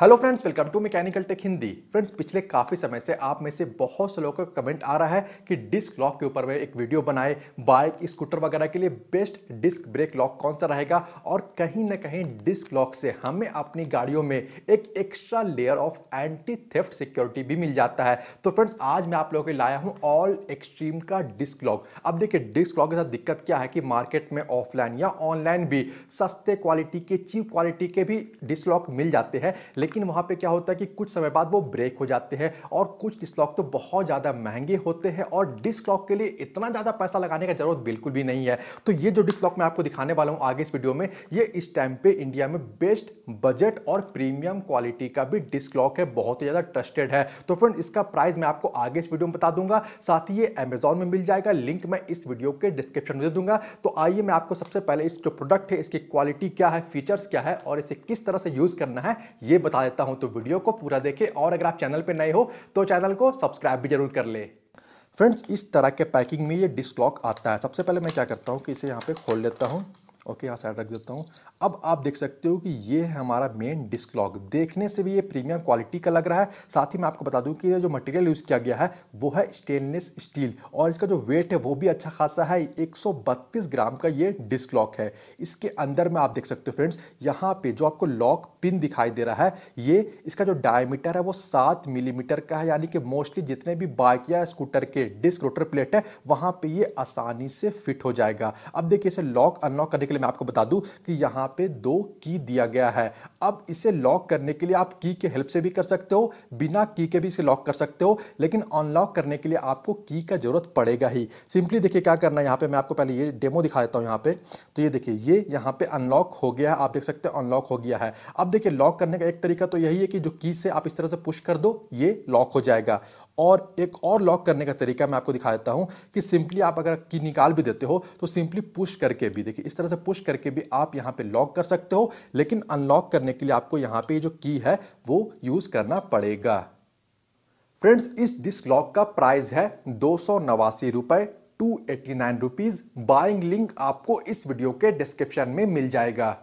hello friends welcome to mechanical tech Hindi friends पिछले काफ़ी समय से आप में से बहुत से लोगों का कमेंट आ रहा है कि डिस्क लॉक के ऊपर में एक वीडियो बनाए बाइक स्कूटर वगैरह के लिए बेस्ट डिस्क ब्रेक लॉक कौन सा रहेगा और कहीं ना कहीं डिस्क लॉक से हमें अपनी गाड़ियों में एक extra layer of anti theft security भी मिल जाता है तो फ्रेंड्स आज मैं आप लोगों के लाया हूँ ऑल एक्सट्रीम का डिस्क लॉक अब देखिए डिस्क लॉक के साथ दिक्कत क्या है कि मार्केट में ऑफलाइन या ऑनलाइन भी सस्ते क्वालिटी के चीप क्वालिटी के भी डिस्क लॉक मिल जाते हैं लेकिन वहाँ पे क्या होता है कि कुछ समय बाद वो ब्रेक हो जाते हैं और कुछ डिस्लॉक तो बहुत ज़्यादा महंगे होते हैं और डिस्लॉक के लिए इतना ज़्यादा पैसा लगाने का ज़रूरत बिल्कुल भी नहीं है तो ये जो डिस्लॉक मैं आपको दिखाने वाला हूँ आगे इस वीडियो में ये इस टाइम पर इंडिया में बेस्ट बजट और प्रीमियम क्वालिटी का भी डिस्कलॉक है बहुत ही ज़्यादा ट्रस्टेड है तो फ्रेंड इसका प्राइस मैं आपको आगे इस वीडियो में बता दूंगा साथ ही ये अमेजोन में मिल जाएगा लिंक मैं इस वीडियो के डिस्क्रिप्शन में दे दूंगा तो आइए मैं आपको सबसे पहले इस जो प्रोडक्ट है इसकी क्वालिटी क्या है फीचर्स क्या है और इसे किस तरह से यूज़ करना है ये बता बता देता हूँ तो वीडियो को पूरा देखें और अगर आप चैनल पर नए हो तो चैनल को सब्सक्राइब भी जरूर कर ले फ्रेंड्स इस तरह के पैकिंग में ये डिस्क लॉक आता है सबसे पहले मैं क्या करता हूँ कि इसे यहाँ पे खोल लेता हूँ ओके यहाँ साइड रख देता हूँ अब आप देख सकते हो कि ये है हमारा मेन डिस्क लॉक देखने से भी ये प्रीमियम क्वालिटी का लग रहा है साथ ही मैं आपको बता दूँ कि ये जो मटेरियल यूज़ किया गया है वो है स्टेनलेस स्टील और इसका जो वेट है वो भी अच्छा खासा है 132 ग्राम का ये डिस्क लॉक है इसके अंदर में आप देख सकते हो फ्रेंड्स यहाँ पे जो आपको लॉक पिन दिखाई दे रहा है ये इसका जो डायमीटर है वो सात मिलीमीटर का है यानी कि मोस्टली जितने भी बाइक या स्कूटर के डिस्क रोटर प्लेट है वहाँ पर ये आसानी से फिट हो जाएगा अब देखिए इसे लॉक अनलॉक करने के लिए मैं आपको बता दूं कि यहां पे दो की दिया गया है अब इसे लॉक करने के लिए आप की के हेल्प से भी कर सकते हो बिना की के भी इसे लॉक कर सकते हो लेकिन अनलॉक करने के लिए आपको की का जरूरत पड़ेगा ही सिंपली देखिए क्या करना है यहाँ पे मैं आपको पहले ये डेमो दिखा देता हूँ यहाँ पे तो ये देखिए ये यहाँ पे अनलॉक हो गया है आप देख सकते हो अनलॉक हो गया है अब देखिए लॉक करने का एक तरीका तो यही है कि जो की से आप इस तरह से पुश कर दो ये लॉक हो जाएगा और एक और लॉक करने का तरीका मैं आपको दिखा देता हूँ कि सिंपली आप अगर की निकाल भी देते हो तो सिंपली पुश करके भी देखिए इस तरह से पुश करके भी आप यहाँ पे लॉक कर सकते हो लेकिन अनलॉक करने के लिए आपको यहाँ पे जो की है वो यूज़ करना पड़ेगा फ्रेंड्स इस डिस्क लॉक का प्राइस है दो सौ नवासी रुपए two eighty nine rupees buying link आपको इस वीडियो के डिस्क्रिप्शन में मिल जाएगा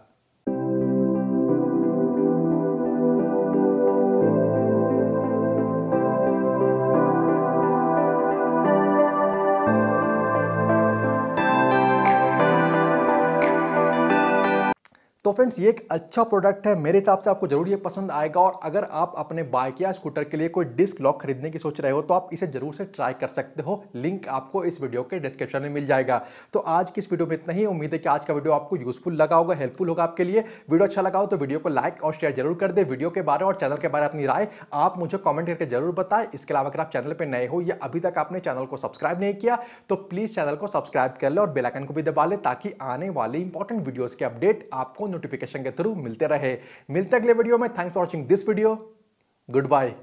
तो फ्रेंड्स ये एक अच्छा प्रोडक्ट है मेरे हिसाब से आपको जरूर ये पसंद आएगा और अगर आप अपने बाइक या स्कूटर के लिए कोई डिस्क लॉक खरीदने की सोच रहे हो तो आप इसे जरूर से ट्राई कर सकते हो लिंक आपको इस वीडियो के डिस्क्रिप्शन में मिल जाएगा तो आज की इस वीडियो में इतना ही उम्मीद है कि आज का वीडियो आपको यूजफुल लगा होगा हेल्पफुल होगा आपके लिए वीडियो अच्छा लगा हो तो वीडियो को लाइक और शेयर जरूर कर दे वीडियो के बारे और चैनल के बारे अपनी राय आप मुझे कॉमेंट करके जरूर बताएं इसके अलावा अगर आप चैनल पर नए हो या अभी तक आपने चैनल को सब्सक्राइब नहीं किया तो प्लीज़ चैनल को सब्सक्राइब कर लें और बेलाइकन को भी दबा लें ताकि आने वाली इंपॉर्टेंट वीडियोज़ के अपडेट आपको नोटिफिकेशन के थ्रू मिलते रहे मिलते अगले वीडियो में thanks for watching this video good bye